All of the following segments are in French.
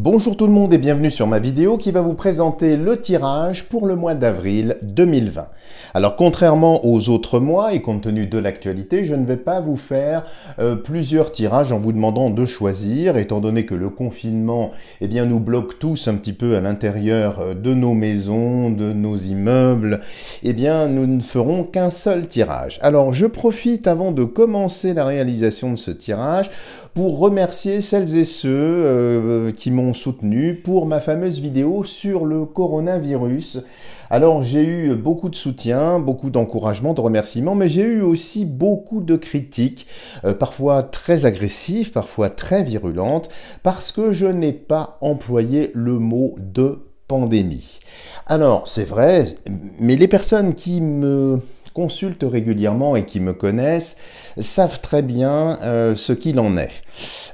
Bonjour tout le monde et bienvenue sur ma vidéo qui va vous présenter le tirage pour le mois d'avril 2020. Alors contrairement aux autres mois et compte tenu de l'actualité, je ne vais pas vous faire euh, plusieurs tirages en vous demandant de choisir, étant donné que le confinement eh bien, nous bloque tous un petit peu à l'intérieur euh, de nos maisons, de nos immeubles, et eh bien nous ne ferons qu'un seul tirage. Alors je profite avant de commencer la réalisation de ce tirage pour remercier celles et ceux euh, qui m'ont soutenu pour ma fameuse vidéo sur le coronavirus. Alors j'ai eu beaucoup de soutien, beaucoup d'encouragement, de remerciements, mais j'ai eu aussi beaucoup de critiques, euh, parfois très agressives, parfois très virulentes, parce que je n'ai pas employé le mot de pandémie. Alors c'est vrai, mais les personnes qui me consultent régulièrement et qui me connaissent savent très bien euh, ce qu'il en est.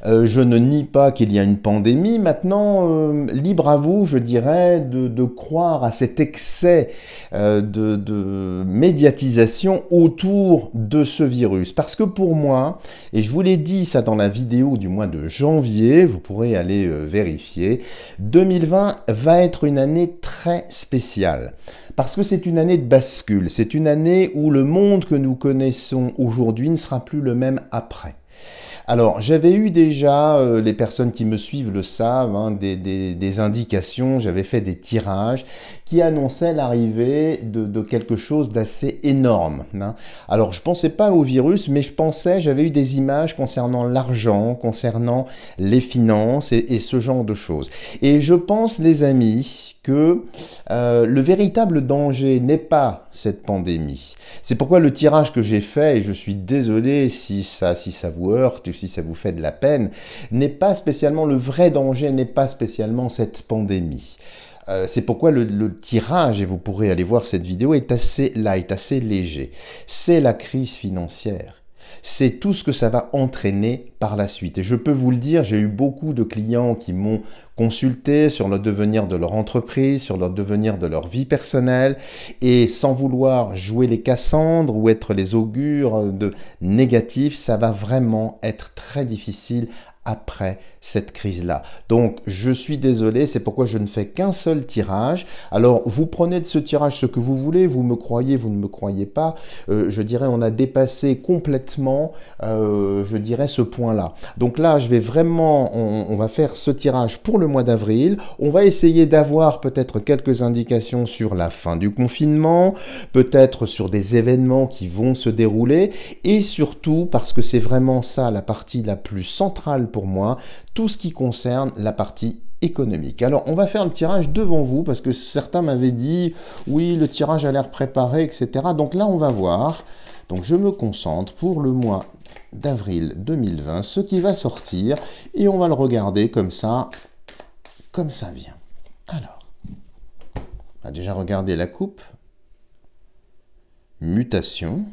Euh, je ne nie pas qu'il y a une pandémie. Maintenant, euh, libre à vous, je dirais, de, croire à cet excès de médiatisation autour de ce virus. Parce que pour moi, et je vous l'ai dit ça dans la vidéo du mois de janvier, vous pourrez aller vérifier, 2020 va être une année très spéciale. Parce que c'est une année de bascule, c'est une année où le monde que nous connaissons aujourd'hui ne sera plus le même après. Alors, j'avais eu déjà, euh, les personnes qui me suivent le savent, hein, des, indications, j'avais fait des tirages qui annonçaient l'arrivée de, quelque chose d'assez énorme. Hein. Alors, je pensais pas au virus, mais je pensais, j'avais eu des images concernant l'argent, concernant les finances et ce genre de choses. Et je pense, les amis, que euh, le véritable danger n'est pas cette pandémie. C'est pourquoi le tirage que j'ai fait, et je suis désolé si ça, si ça vous heurte ou si ça vous fait de la peine, n'est pas spécialement le vrai danger, n'est pas spécialement cette pandémie. Euh, c'est pourquoi le, le, tirage, et vous pourrez aller voir cette vidéo, est assez light, assez léger. C'est la crise financière c'est tout ce que ça va entraîner par la suite. Et je peux vous le dire, j'ai eu beaucoup de clients qui m'ont consulté sur le devenir de leur entreprise, sur le devenir de leur vie personnelle, et sans vouloir jouer les cassandres ou être les augures de négatifs, ça va vraiment être très difficile après cette crise-là. Donc, je suis désolé, c'est pourquoi je ne fais qu'un seul tirage. Alors, vous prenez de ce tirage ce que vous voulez, vous me croyez, vous ne me croyez pas. Euh, je dirais, on a dépassé complètement, euh, je dirais, ce point-là. Donc là, je vais vraiment, on, va faire ce tirage pour le mois d'avril. On va essayer d'avoir peut-être quelques indications sur la fin du confinement, peut-être sur des événements qui vont se dérouler, et surtout, parce que c'est vraiment ça la partie la plus centrale pour moi, tout ce qui concerne la partie économique. Alors on va faire le tirage devant vous parce que certains m'avaient dit oui le tirage a l'air préparé etc. Donc là on va voir. Donc je me concentre pour le mois d'avril 2020 ce qui va sortir et on va le regarder comme ça comme ça vient. Alors on a déjà regardé la coupe. Mutation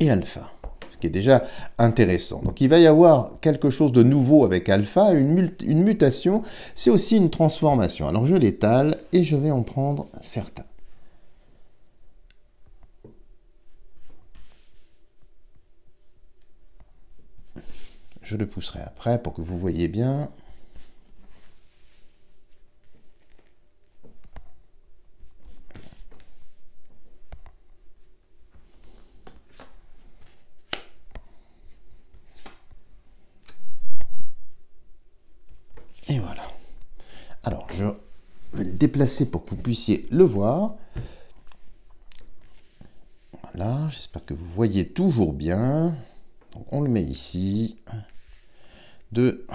et alpha qui est déjà intéressant. Donc il va y avoir quelque chose de nouveau avec alpha, une, une mutation, c'est aussi une transformation. Alors je l'étale et je vais en prendre certains. Je le pousserai après pour que vous voyez bien. déplacer pour que vous puissiez le voir. Voilà, j'espère que vous voyez toujours bien. on le met ici. Deux.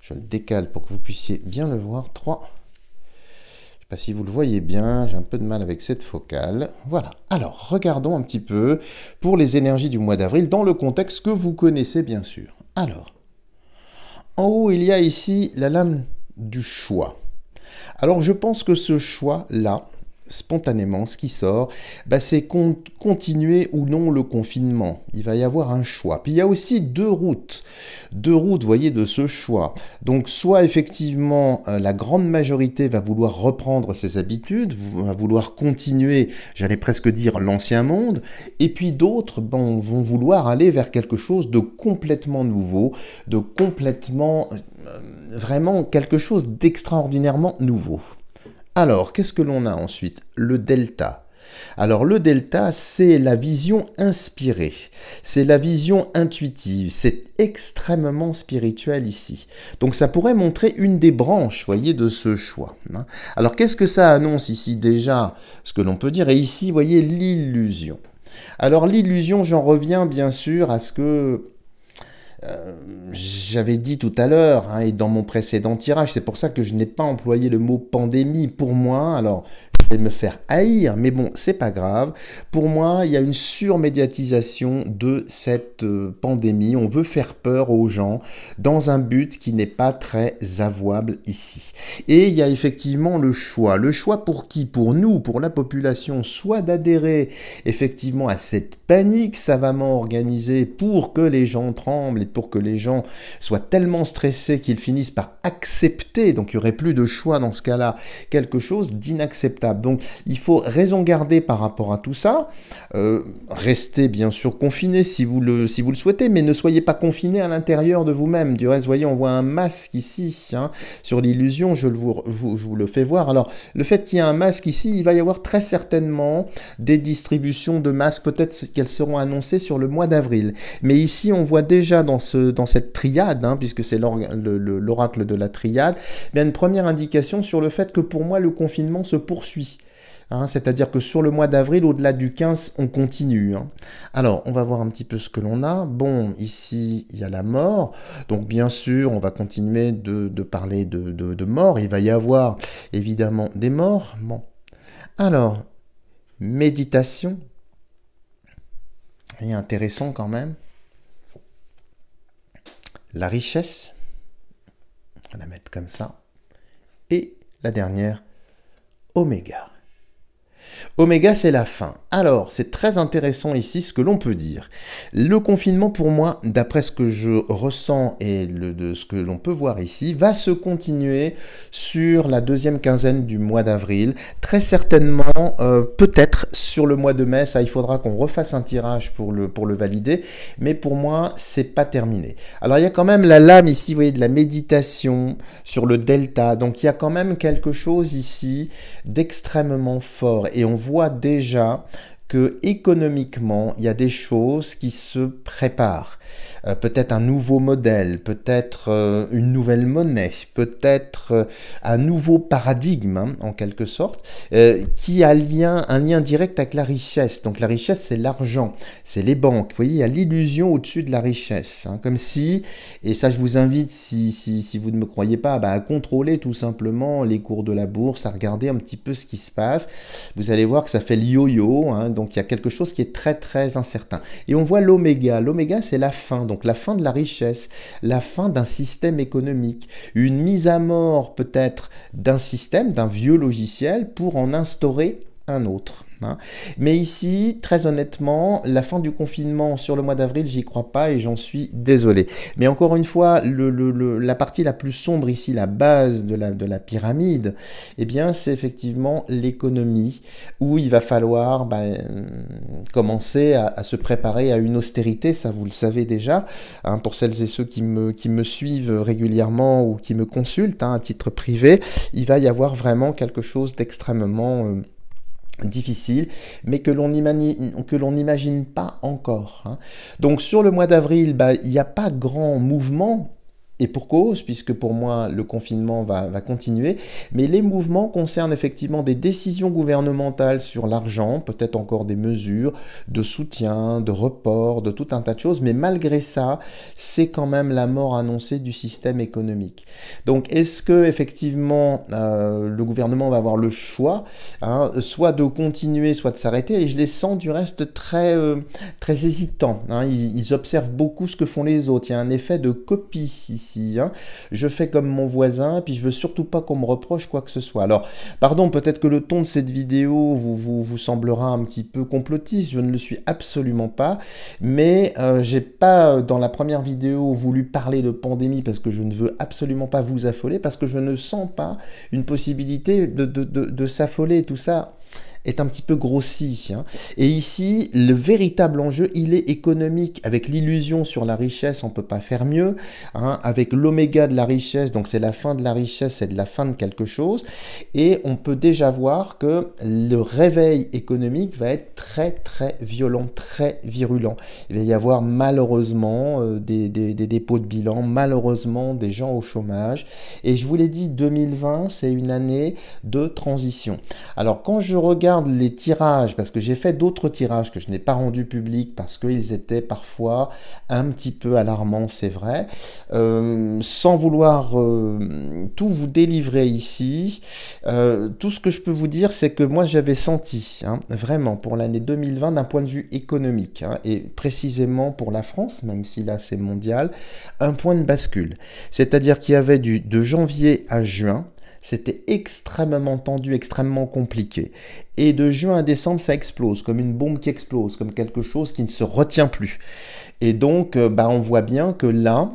Je le décale pour que vous puissiez bien le voir. 3. Je ne sais pas si vous le voyez bien, j'ai un peu de mal avec cette focale. Voilà. Alors, regardons un petit peu pour les énergies du mois d'avril dans le contexte que vous connaissez bien sûr. Alors, en haut, il y a ici la lame du choix. Alors je pense que ce choix-là, spontanément, ce qui sort, bah, c'est continuer ou non le confinement. Il va y avoir un choix. Puis il y a aussi deux routes. Deux routes, voyez, de ce choix. Donc soit effectivement, euh, la grande majorité va vouloir reprendre ses habitudes, va vouloir continuer, j'allais presque dire, l'ancien monde, et puis d'autres bon, vont vouloir aller vers quelque chose de complètement nouveau, de complètement, euh, vraiment quelque chose d'extraordinairement nouveau. Alors, qu'est-ce que l'on a ensuite Le delta. Alors le delta, c'est la vision inspirée, c'est la vision intuitive, c'est extrêmement spirituel ici. Donc ça pourrait montrer une des branches, voyez, de ce choix. Hein. Alors qu'est-ce que ça annonce ici déjà Ce que l'on peut dire, et ici, vous voyez, l'illusion. Alors l'illusion, j'en reviens bien sûr à ce que euh, j'avais dit tout à l'heure, hein, et dans mon précédent tirage, c'est pour ça que je n'ai pas employé le mot pandémie. Pour moi, alors vais me faire haïr, mais bon, c'est pas grave. Pour moi, il y a une surmédiatisation de cette euh, pandémie. On veut faire peur aux gens dans un but qui n'est pas très avouable ici. Et il y a effectivement le choix. Le choix pour qui Pour nous, pour la population, soit d'adhérer effectivement à cette panique savamment organisée pour que les gens tremblent et pour que les gens soient tellement stressés qu'ils finissent par accepter, donc il n'y aurait plus de choix dans ce cas-là, quelque chose d'inacceptable donc il faut raison garder par rapport à tout ça. Euh, restez bien sûr confiné si vous, le, si vous le souhaitez, mais ne soyez pas confiné à l'intérieur de vous-même. Du reste, voyez, on voit un masque ici hein, sur l'illusion, je, vous, vous le fais voir. Alors le fait qu'il y ait un masque ici, il va y avoir très certainement des distributions de masques, peut-être qu'elles seront annoncées sur le mois d'avril. Mais ici, on voit déjà dans, ce, dans cette triade, hein, puisque c'est l'oracle de la triade, bien une première indication sur le fait que pour moi, le confinement se poursuit Hein, c'est-à-dire que sur le mois d'avril, au-delà du 15, on continue. Hein. Alors, on va voir un petit peu ce que l'on a. Bon, ici, il y a la mort. Donc, bien sûr, on va continuer de, parler de, mort. Il va y avoir, évidemment, des morts. Bon. Alors, méditation. Et intéressant quand même. La richesse. On va la mettre comme ça. Et la dernière, oméga. Oméga, c'est la fin. Alors, c'est très intéressant ici ce que l'on peut dire. Le confinement, pour moi, d'après ce que je ressens et de ce que l'on peut voir ici, va se continuer sur la deuxième quinzaine du mois d'avril. Très certainement, euh, peut-être sur le mois de mai, ça, il faudra qu'on refasse un tirage pour le, pour le valider. Mais pour moi, c'est pas terminé. Alors, il y a quand même la lame ici, vous voyez, de la méditation sur le delta. Donc, il y a quand même quelque chose ici d'extrêmement fort. Et et on voit déjà économiquement, il y a des choses qui se préparent. Euh, peut-être un nouveau modèle, peut-être euh, une nouvelle monnaie, peut-être euh, un nouveau paradigme, hein, en quelque sorte, qui a lien, un lien direct avec la richesse. Donc la richesse, c'est l'argent, c'est les banques. Vous voyez, il y a l'illusion au-dessus de la richesse. Hein, comme si, et ça je vous invite, si, si, si vous ne me croyez pas, bah, à contrôler tout simplement les cours de la bourse, à regarder un petit peu ce qui se passe. Vous allez voir que ça fait le yo-yo. Hein, donc donc il y a quelque chose qui est très très incertain. Et on voit l'oméga. L'oméga, c'est la fin. Donc la fin de la richesse, la fin d'un système économique, une mise à mort peut-être d'un système, d'un vieux logiciel pour en instaurer un autre. Hein. Mais ici, très honnêtement, la fin du confinement sur le mois d'avril, j'y crois pas et j'en suis désolé. Mais encore une fois, le, la partie la plus sombre ici, la base de la, de la pyramide, eh bien, c'est effectivement l'économie où il va falloir ben, commencer à, se préparer à une austérité, ça vous le savez déjà, hein, pour celles et ceux qui me, qui me suivent régulièrement ou qui me consultent hein, à titre privé, il va y avoir vraiment quelque chose d'extrêmement... Euh, difficile, mais que l'on n'imagine pas encore. Hein. Donc sur le mois d'avril, bah, il n'y a pas grand mouvement et pour cause, puisque pour moi le confinement va, continuer. Mais les mouvements concernent effectivement des décisions gouvernementales sur l'argent, peut-être encore des mesures de soutien, de report, de tout un tas de choses. Mais malgré ça, c'est quand même la mort annoncée du système économique. Donc est-ce que effectivement euh, le gouvernement va avoir le choix, hein, soit de continuer, soit de s'arrêter Et je les sens du reste très, euh, très hésitants. Hein. Ils, ils observent beaucoup ce que font les autres. Il y a un effet de copie ici. Hein. je fais comme mon voisin, puis je veux surtout pas qu'on me reproche quoi que ce soit. Alors, pardon, peut-être que le ton de cette vidéo vous, vous, semblera un petit peu complotiste, je ne le suis absolument pas, mais euh, j'ai pas euh, dans la première vidéo voulu parler de pandémie parce que je ne veux absolument pas vous affoler, parce que je ne sens pas une possibilité de s'affoler, tout ça un petit peu grossi. Hein. Et ici, le véritable enjeu, il est économique. Avec l'illusion sur la richesse, on peut pas faire mieux. Hein. Avec l'oméga de la richesse, donc c'est la fin de la richesse, c'est de la fin de quelque chose. Et on peut déjà voir que le réveil économique va être très très très violent, très virulent. Il va y avoir malheureusement euh, des, dépôts de bilan, malheureusement des gens au chômage. Et je vous l'ai dit, 2020, c'est une année de transition. Alors quand je regarde les tirages, parce que j'ai fait d'autres tirages que je n'ai pas rendus publics parce qu'ils étaient parfois un petit peu alarmants, c'est vrai, euh, sans vouloir euh, tout vous délivrer ici, tout ce que je peux vous dire, c'est que moi j'avais senti, hein, vraiment pour l'année 2020 d'un point de vue économique, hein, et précisément pour la France, même si là c'est mondial, un point de bascule. C'est-à-dire qu'il y avait du, de janvier à juin, c'était extrêmement tendu, extrêmement compliqué. Et de juin à décembre, ça explose, comme une bombe qui explose, comme quelque chose qui ne se retient plus. Et donc, euh, bah, on voit bien que là,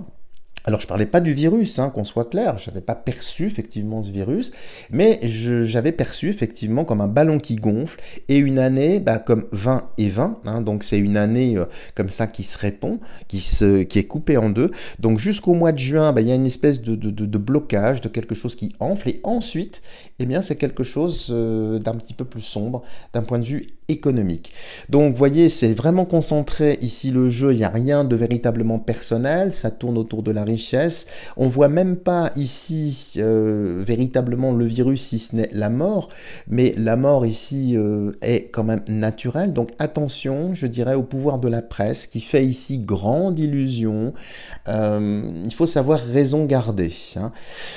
alors, je ne parlais pas du virus, hein, qu'on soit clair, je n'avais pas perçu effectivement ce virus, mais j'avais perçu effectivement comme un ballon qui gonfle et une année bah, comme 20 et 20, hein. donc c'est une année euh, comme ça qui se répond, qui, est coupée en deux. Donc, jusqu'au mois de juin, bah, il y a une espèce de, blocage, de quelque chose qui enfle, et ensuite, eh bien, c'est quelque chose euh, d'un petit peu plus sombre d'un point de vue économique. Donc voyez, c'est vraiment concentré ici le jeu, il n'y a rien de véritablement personnel, ça tourne autour de la richesse. On voit même pas ici euh, véritablement le virus si ce n'est la mort, mais la mort ici euh, est quand même naturelle. Donc attention, je dirais, au pouvoir de la presse qui fait ici grande illusion. Euh, il faut savoir raison garder. Hein.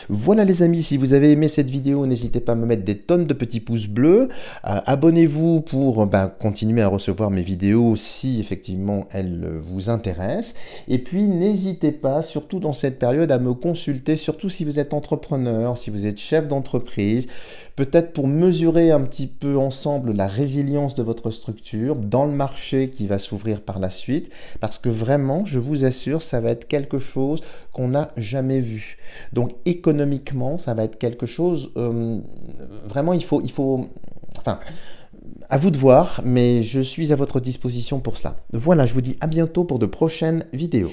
Voilà les amis, si vous avez aimé cette vidéo, n'hésitez pas à me mettre des tonnes de petits pouces bleus. Abonnez-vous pour bah, continuer à recevoir mes vidéos si effectivement elles euh, vous intéressent. Et puis n'hésitez pas, surtout dans cette période, à me consulter, surtout si vous êtes entrepreneur, si vous êtes chef d'entreprise, peut-être pour mesurer un petit peu ensemble la résilience de votre structure dans le marché qui va s'ouvrir par la suite, parce que vraiment, je vous assure, ça va être quelque chose qu'on n'a jamais vu. Donc économiquement, ça va être quelque chose, euh, vraiment, il faut, il faut, enfin, à vous de voir, mais je suis à votre disposition pour cela. Voilà, je vous dis à bientôt pour de prochaines vidéos.